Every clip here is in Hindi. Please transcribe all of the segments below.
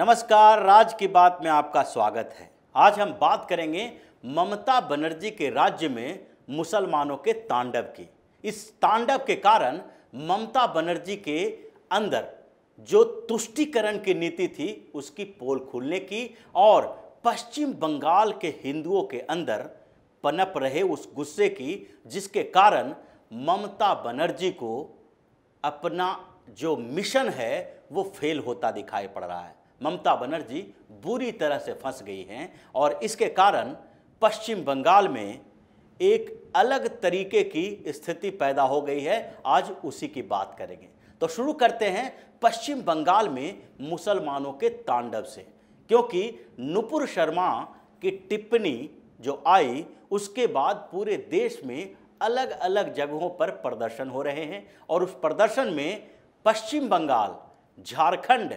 नमस्कार राज की बात में आपका स्वागत है आज हम बात करेंगे ममता बनर्जी के राज्य में मुसलमानों के तांडव की इस तांडव के कारण ममता बनर्जी के अंदर जो तुष्टिकरण की नीति थी उसकी पोल खुलने की और पश्चिम बंगाल के हिंदुओं के अंदर पनप रहे उस गुस्से की जिसके कारण ममता बनर्जी को अपना जो मिशन है वो फेल होता दिखाई पड़ रहा है ममता बनर्जी बुरी तरह से फंस गई हैं और इसके कारण पश्चिम बंगाल में एक अलग तरीके की स्थिति पैदा हो गई है आज उसी की बात करेंगे तो शुरू करते हैं पश्चिम बंगाल में मुसलमानों के तांडव से क्योंकि नुपुर शर्मा की टिप्पणी जो आई उसके बाद पूरे देश में अलग अलग जगहों पर प्रदर्शन हो रहे हैं और उस प्रदर्शन में पश्चिम बंगाल झारखंड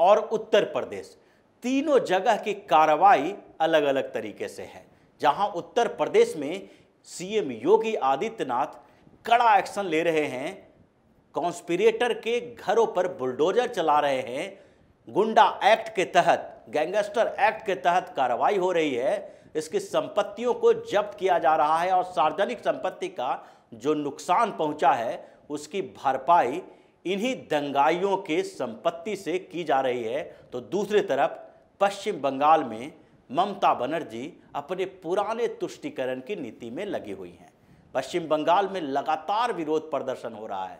और उत्तर प्रदेश तीनों जगह की कार्रवाई अलग अलग तरीके से है जहां उत्तर प्रदेश में सीएम योगी आदित्यनाथ कड़ा एक्शन ले रहे हैं कॉन्स्पिरेटर के घरों पर बुलडोजर चला रहे हैं गुंडा एक्ट के तहत गैंगस्टर एक्ट के तहत कार्रवाई हो रही है इसकी संपत्तियों को जब्त किया जा रहा है और सार्वजनिक संपत्ति का जो नुकसान पहुंचा है उसकी भरपाई इन्हीं दंगाइयों के संपत्ति से की जा रही है तो दूसरी तरफ पश्चिम बंगाल में ममता बनर्जी अपने पुराने तुष्टिकरण की नीति में लगी हुई हैं पश्चिम बंगाल में लगातार विरोध प्रदर्शन हो रहा है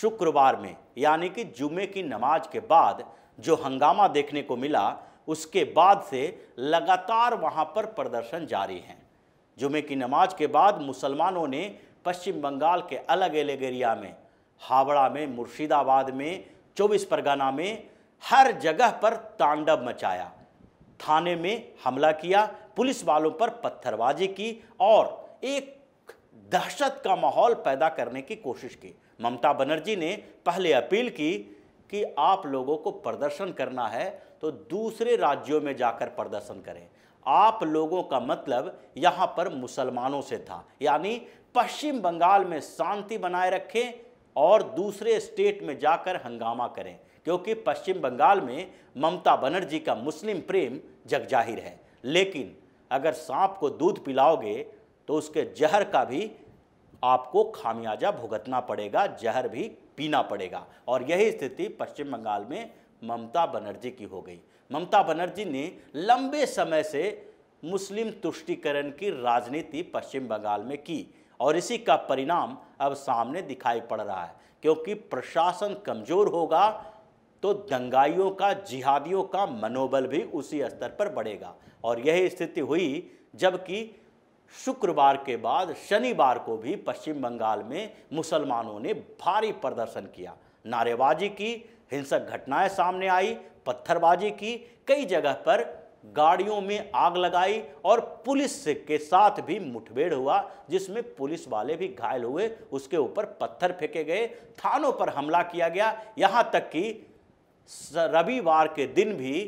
शुक्रवार में यानी कि जुमे की नमाज के बाद जो हंगामा देखने को मिला उसके बाद से लगातार वहाँ पर प्रदर्शन जारी हैं जुमे की नमाज के बाद मुसलमानों ने पश्चिम बंगाल के अलग अलग एरिया में हावड़ा में मुर्शिदाबाद में चौबीस परगना में हर जगह पर तांडव मचाया थाने में हमला किया पुलिस वालों पर पत्थरबाजी की और एक दहशत का माहौल पैदा करने की कोशिश की ममता बनर्जी ने पहले अपील की कि आप लोगों को प्रदर्शन करना है तो दूसरे राज्यों में जाकर प्रदर्शन करें आप लोगों का मतलब यहाँ पर मुसलमानों से था यानी पश्चिम बंगाल में शांति बनाए रखें और दूसरे स्टेट में जाकर हंगामा करें क्योंकि पश्चिम बंगाल में ममता बनर्जी का मुस्लिम प्रेम जग जाहिर है लेकिन अगर सांप को दूध पिलाओगे तो उसके जहर का भी आपको खामियाजा भुगतना पड़ेगा जहर भी पीना पड़ेगा और यही स्थिति पश्चिम बंगाल में ममता बनर्जी की हो गई ममता बनर्जी ने लंबे समय से मुस्लिम तुष्टिकरण की राजनीति पश्चिम बंगाल में की और इसी का परिणाम अब सामने दिखाई पड़ रहा है क्योंकि प्रशासन कमज़ोर होगा तो दंगाइयों का जिहादियों का मनोबल भी उसी स्तर पर बढ़ेगा और यही स्थिति हुई जबकि शुक्रवार के बाद शनिवार को भी पश्चिम बंगाल में मुसलमानों ने भारी प्रदर्शन किया नारेबाजी की हिंसक घटनाएं सामने आई पत्थरबाजी की कई जगह पर गाड़ियों में आग लगाई और पुलिस के साथ भी मुठभेड़ हुआ जिसमें पुलिस वाले भी घायल हुए उसके ऊपर पत्थर फेंके गए थानों पर हमला किया गया यहाँ तक कि रविवार के दिन भी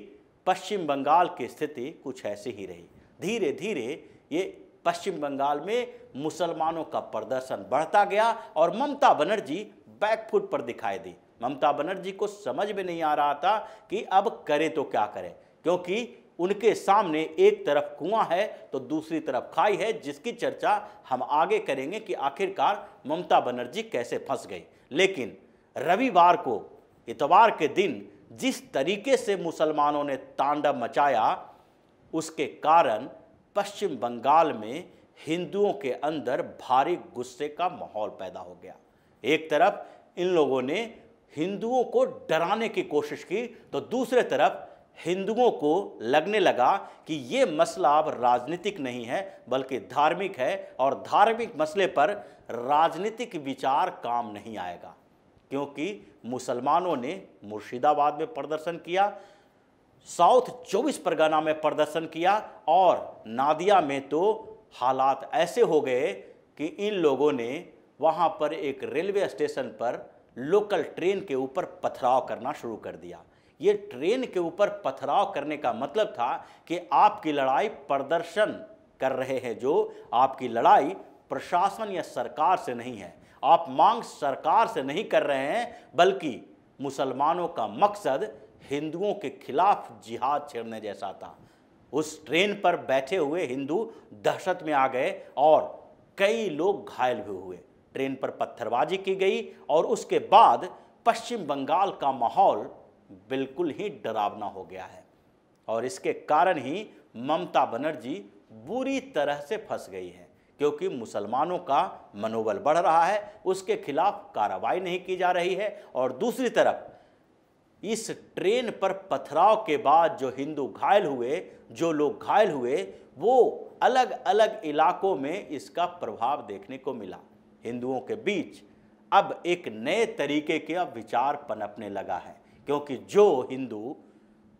पश्चिम बंगाल की स्थिति कुछ ऐसी ही रही धीरे धीरे ये पश्चिम बंगाल में मुसलमानों का प्रदर्शन बढ़ता गया और ममता बनर्जी बैकफुट पर दिखाई दी ममता बनर्जी को समझ में नहीं आ रहा था कि अब करे तो क्या करें क्योंकि उनके सामने एक तरफ कुआं है तो दूसरी तरफ खाई है जिसकी चर्चा हम आगे करेंगे कि आखिरकार ममता बनर्जी कैसे फंस गई लेकिन रविवार को इतवार के दिन जिस तरीके से मुसलमानों ने तांडव मचाया उसके कारण पश्चिम बंगाल में हिंदुओं के अंदर भारी गुस्से का माहौल पैदा हो गया एक तरफ इन लोगों ने हिंदुओं को डराने की कोशिश की तो दूसरे तरफ हिंदुओं को लगने लगा कि ये मसला अब राजनीतिक नहीं है बल्कि धार्मिक है और धार्मिक मसले पर राजनीतिक विचार काम नहीं आएगा क्योंकि मुसलमानों ने मुर्शिदाबाद में प्रदर्शन किया साउथ चौबीस परगना में प्रदर्शन किया और नादिया में तो हालात ऐसे हो गए कि इन लोगों ने वहाँ पर एक रेलवे स्टेशन पर लोकल ट्रेन के ऊपर पथराव करना शुरू कर दिया ये ट्रेन के ऊपर पथराव करने का मतलब था कि आपकी लड़ाई प्रदर्शन कर रहे हैं जो आपकी लड़ाई प्रशासन या सरकार से नहीं है आप मांग सरकार से नहीं कर रहे हैं बल्कि मुसलमानों का मकसद हिंदुओं के खिलाफ जिहाद छेड़ने जैसा था उस ट्रेन पर बैठे हुए हिंदू दहशत में आ गए और कई लोग घायल भी हुए ट्रेन पर पत्थरबाजी की गई और उसके बाद पश्चिम बंगाल का माहौल बिल्कुल ही डरावना हो गया है और इसके कारण ही ममता बनर्जी बुरी तरह से फंस गई है क्योंकि मुसलमानों का मनोबल बढ़ रहा है उसके खिलाफ कार्रवाई नहीं की जा रही है और दूसरी तरफ इस ट्रेन पर पथराव के बाद जो हिंदू घायल हुए जो लोग घायल हुए वो अलग अलग इलाकों में इसका प्रभाव देखने को मिला हिंदुओं के बीच अब एक नए तरीके के अब विचार पनपने लगा है क्योंकि जो हिंदू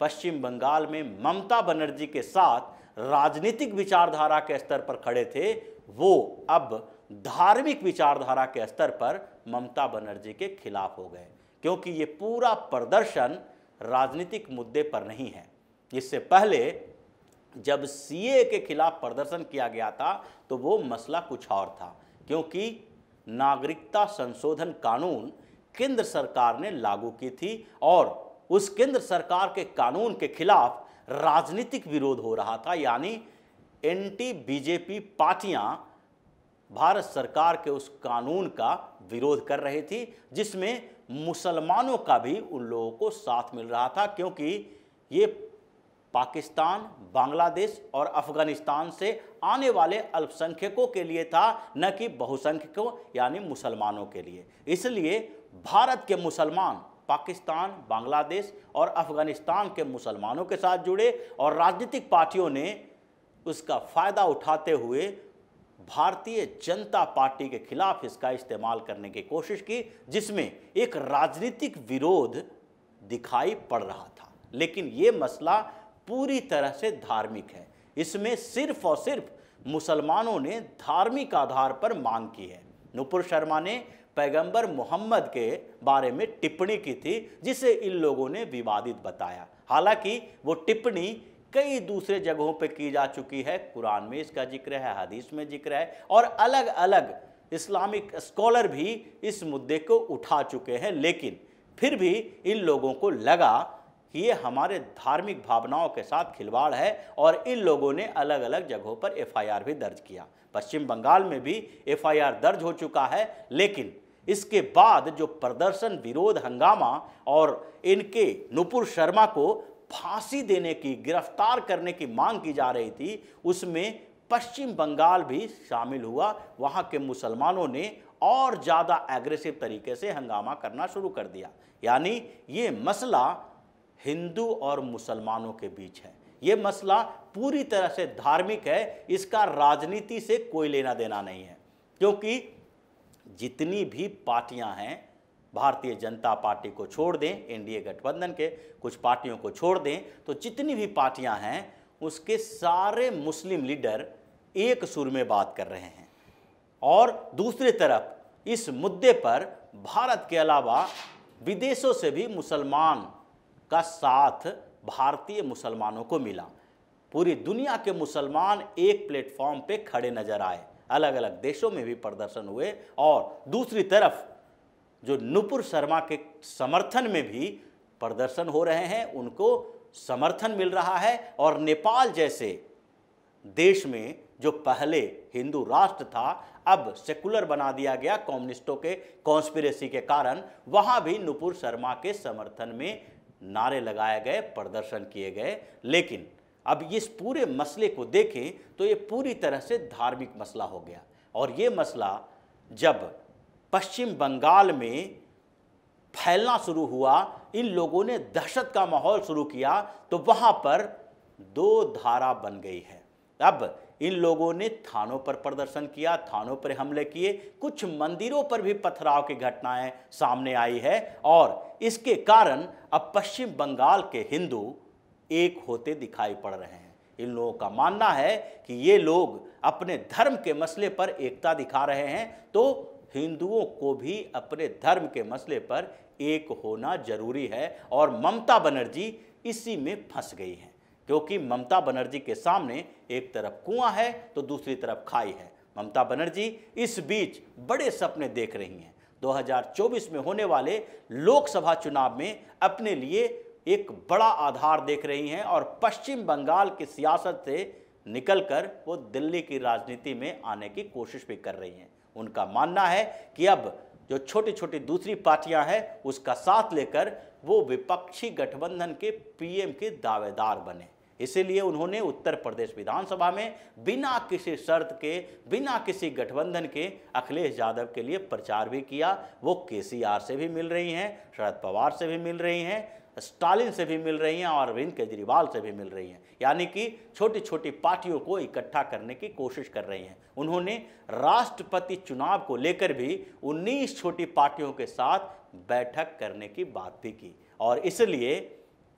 पश्चिम बंगाल में ममता बनर्जी के साथ राजनीतिक विचारधारा के स्तर पर खड़े थे वो अब धार्मिक विचारधारा के स्तर पर ममता बनर्जी के खिलाफ हो गए क्योंकि ये पूरा प्रदर्शन राजनीतिक मुद्दे पर नहीं है इससे पहले जब सीए के खिलाफ प्रदर्शन किया गया था तो वो मसला कुछ और था क्योंकि नागरिकता संशोधन कानून केंद्र सरकार ने लागू की थी और उस केंद्र सरकार के कानून के खिलाफ राजनीतिक विरोध हो रहा था यानी एंटी बीजेपी पार्टियां भारत सरकार के उस कानून का विरोध कर रही थी जिसमें मुसलमानों का भी उन लोगों को साथ मिल रहा था क्योंकि ये पाकिस्तान बांग्लादेश और अफगानिस्तान से आने वाले अल्पसंख्यकों के लिए था न कि बहुसंख्यकों यानी मुसलमानों के लिए इसलिए भारत के मुसलमान पाकिस्तान बांग्लादेश और अफगानिस्तान के मुसलमानों के साथ जुड़े और राजनीतिक पार्टियों ने उसका फ़ायदा उठाते हुए भारतीय जनता पार्टी के खिलाफ इसका इस्तेमाल करने की कोशिश की जिसमें एक राजनीतिक विरोध दिखाई पड़ रहा था लेकिन ये मसला पूरी तरह से धार्मिक है इसमें सिर्फ और सिर्फ मुसलमानों ने धार्मिक आधार पर मांग की है नुपुर शर्मा ने पैगंबर मोहम्मद के बारे में टिप्पणी की थी जिसे इन लोगों ने विवादित बताया हालांकि वो टिप्पणी कई दूसरे जगहों पर की जा चुकी है कुरान में इसका जिक्र है हदीस में जिक्र है और अलग अलग इस्लामिक स्कॉलर भी इस मुद्दे को उठा चुके हैं लेकिन फिर भी इन लोगों को लगा ये हमारे धार्मिक भावनाओं के साथ खिलवाड़ है और इन लोगों ने अलग अलग जगहों पर एफआईआर भी दर्ज किया पश्चिम बंगाल में भी एफआईआर दर्ज हो चुका है लेकिन इसके बाद जो प्रदर्शन विरोध हंगामा और इनके नुपुर शर्मा को फांसी देने की गिरफ्तार करने की मांग की जा रही थी उसमें पश्चिम बंगाल भी शामिल हुआ वहाँ के मुसलमानों ने और ज़्यादा एग्रेसिव तरीके से हंगामा करना शुरू कर दिया यानी ये मसला हिंदू और मुसलमानों के बीच है ये मसला पूरी तरह से धार्मिक है इसका राजनीति से कोई लेना देना नहीं है क्योंकि जितनी भी पार्टियां हैं भारतीय जनता पार्टी को छोड़ दें एनडीए गठबंधन के कुछ पार्टियों को छोड़ दें तो जितनी भी पार्टियां हैं उसके सारे मुस्लिम लीडर एक सुर में बात कर रहे हैं और दूसरी तरफ इस मुद्दे पर भारत के अलावा विदेशों से भी मुसलमान का साथ भारतीय मुसलमानों को मिला पूरी दुनिया के मुसलमान एक प्लेटफॉर्म पे खड़े नजर आए अलग अलग देशों में भी प्रदर्शन हुए और दूसरी तरफ जो नुपुर शर्मा के समर्थन में भी प्रदर्शन हो रहे हैं उनको समर्थन मिल रहा है और नेपाल जैसे देश में जो पहले हिंदू राष्ट्र था अब सेकुलर बना दिया गया कम्युनिस्टों के कॉन्स्पिरेसी के कारण वहाँ भी नुपुर शर्मा के समर्थन में नारे लगाए गए प्रदर्शन किए गए लेकिन अब इस पूरे मसले को देखें तो ये पूरी तरह से धार्मिक मसला हो गया और ये मसला जब पश्चिम बंगाल में फैलना शुरू हुआ इन लोगों ने दहशत का माहौल शुरू किया तो वहाँ पर दो धारा बन गई है अब इन लोगों ने थानों पर प्रदर्शन किया थानों पर हमले किए कुछ मंदिरों पर भी पथराव की घटनाएं सामने आई है और इसके कारण अब पश्चिम बंगाल के हिंदू एक होते दिखाई पड़ रहे हैं इन लोगों का मानना है कि ये लोग अपने धर्म के मसले पर एकता दिखा रहे हैं तो हिंदुओं को भी अपने धर्म के मसले पर एक होना जरूरी है और ममता बनर्जी इसी में फंस गई हैं क्योंकि ममता बनर्जी के सामने एक तरफ कुआं है तो दूसरी तरफ खाई है ममता बनर्जी इस बीच बड़े सपने देख रही हैं 2024 में होने वाले लोकसभा चुनाव में अपने लिए एक बड़ा आधार देख रही हैं और पश्चिम बंगाल की सियासत से निकलकर वो दिल्ली की राजनीति में आने की कोशिश भी कर रही हैं उनका मानना है कि अब जो छोटी छोटी दूसरी पार्टियां हैं उसका साथ लेकर वो विपक्षी गठबंधन के पीएम के दावेदार बने इसीलिए उन्होंने उत्तर प्रदेश विधानसभा में बिना किसी शर्त के बिना किसी गठबंधन के अखिलेश यादव के लिए प्रचार भी किया वो के से भी मिल रही हैं शरद पवार से भी मिल रही हैं स्टालिन से भी मिल रही हैं और अरविंद केजरीवाल से भी मिल रही हैं यानी कि छोटी छोटी पार्टियों को इकट्ठा करने की कोशिश कर रही हैं उन्होंने राष्ट्रपति चुनाव को लेकर भी 19 छोटी पार्टियों के साथ बैठक करने की बात भी की और इसलिए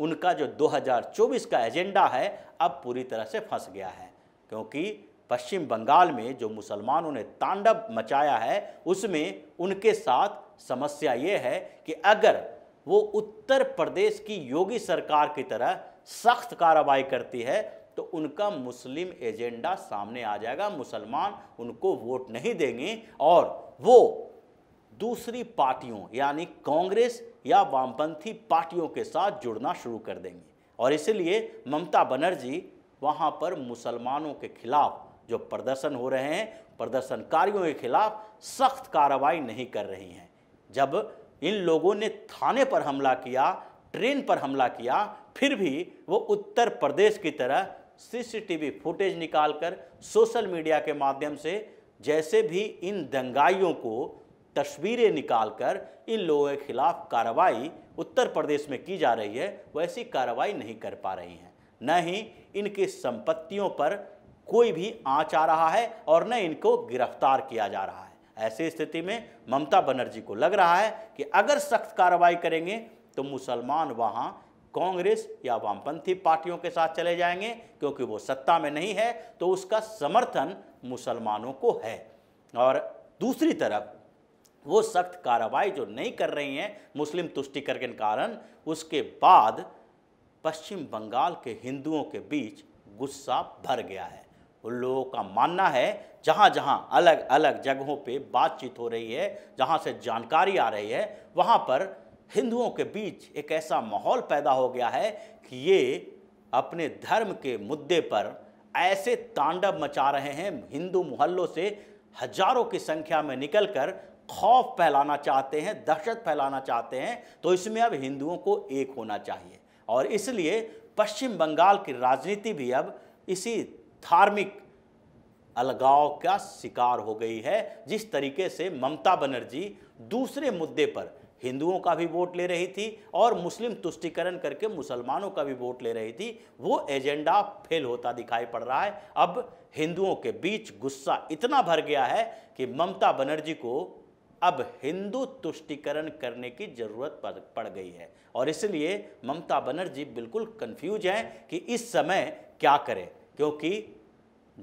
उनका जो 2024 का एजेंडा है अब पूरी तरह से फंस गया है क्योंकि पश्चिम बंगाल में जो मुसलमानों ने तांडव मचाया है उसमें उनके साथ समस्या ये है कि अगर वो उत्तर प्रदेश की योगी सरकार की तरह सख्त कार्रवाई करती है तो उनका मुस्लिम एजेंडा सामने आ जाएगा मुसलमान उनको वोट नहीं देंगे और वो दूसरी पार्टियों यानी कांग्रेस या वामपंथी पार्टियों के साथ जुड़ना शुरू कर देंगे और इसलिए ममता बनर्जी वहाँ पर मुसलमानों के खिलाफ जो प्रदर्शन हो रहे हैं प्रदर्शनकारियों के खिलाफ सख्त कार्रवाई नहीं कर रही हैं जब इन लोगों ने थाने पर हमला किया ट्रेन पर हमला किया फिर भी वो उत्तर प्रदेश की तरह सीसीटीवी फुटेज निकालकर सोशल मीडिया के माध्यम से जैसे भी इन दंगाइयों को तस्वीरें निकालकर इन लोगों के खिलाफ कार्रवाई उत्तर प्रदेश में की जा रही है वैसी कार्रवाई नहीं कर पा रही हैं न ही इनकी संपत्तियों पर कोई भी आँच आ रहा है और न इनको गिरफ्तार किया जा रहा है ऐसी स्थिति में ममता बनर्जी को लग रहा है कि अगर सख्त कार्रवाई करेंगे तो मुसलमान वहाँ कांग्रेस या वामपंथी पार्टियों के साथ चले जाएंगे क्योंकि वो सत्ता में नहीं है तो उसका समर्थन मुसलमानों को है और दूसरी तरफ वो सख्त कार्रवाई जो नहीं कर रही हैं मुस्लिम तुष्टिकर के कारण उसके बाद पश्चिम बंगाल के हिंदुओं के बीच गुस्सा भर गया है उन लोगों का मानना है जहाँ जहाँ अलग अलग जगहों पे बातचीत हो रही है जहाँ से जानकारी आ रही है वहाँ पर हिंदुओं के बीच एक ऐसा माहौल पैदा हो गया है कि ये अपने धर्म के मुद्दे पर ऐसे तांडव मचा रहे हैं हिंदू मोहल्लों से हजारों की संख्या में निकलकर खौफ फैलाना चाहते हैं दहशत फैलाना चाहते हैं तो इसमें अब हिंदुओं को एक होना चाहिए और इसलिए पश्चिम बंगाल की राजनीति भी अब इसी धार्मिक अलगाव का शिकार हो गई है जिस तरीके से ममता बनर्जी दूसरे मुद्दे पर हिंदुओं का भी वोट ले रही थी और मुस्लिम तुष्टिकरण करके मुसलमानों का भी वोट ले रही थी वो एजेंडा फेल होता दिखाई पड़ रहा है अब हिंदुओं के बीच गुस्सा इतना भर गया है कि ममता बनर्जी को अब हिंदू तुष्टिकरण करने की जरूरत पड़ गई है और इसलिए ममता बनर्जी बिल्कुल कंफ्यूज हैं कि इस समय क्या करें क्योंकि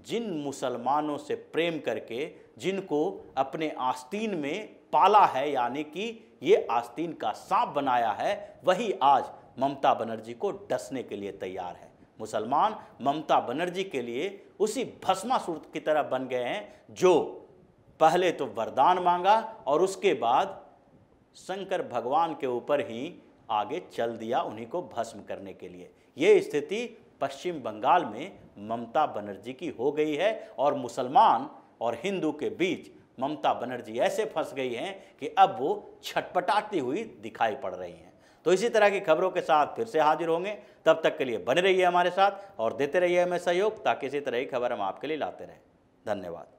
जिन मुसलमानों से प्रेम करके जिनको अपने आस्तीन में पाला है यानी कि ये आस्तीन का सांप बनाया है वही आज ममता बनर्जी को डसने के लिए तैयार है मुसलमान ममता बनर्जी के लिए उसी सूर्त की तरह बन गए हैं जो पहले तो वरदान मांगा और उसके बाद शंकर भगवान के ऊपर ही आगे चल दिया उन्हीं को भस्म करने के लिए ये स्थिति पश्चिम बंगाल में ममता बनर्जी की हो गई है और मुसलमान और हिंदू के बीच ममता बनर्जी ऐसे फंस गई हैं कि अब वो छटपटाती हुई दिखाई पड़ रही हैं तो इसी तरह की खबरों के साथ फिर से हाजिर होंगे तब तक के लिए बने रहिए हमारे साथ और देते रहिए हमें सहयोग ताकि इसी तरह की खबर हम आपके लिए लाते रहें धन्यवाद